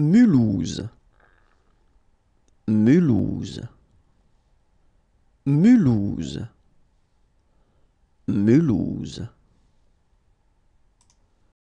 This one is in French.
Mulhouse Mulhouse Mulhouse Mulhouse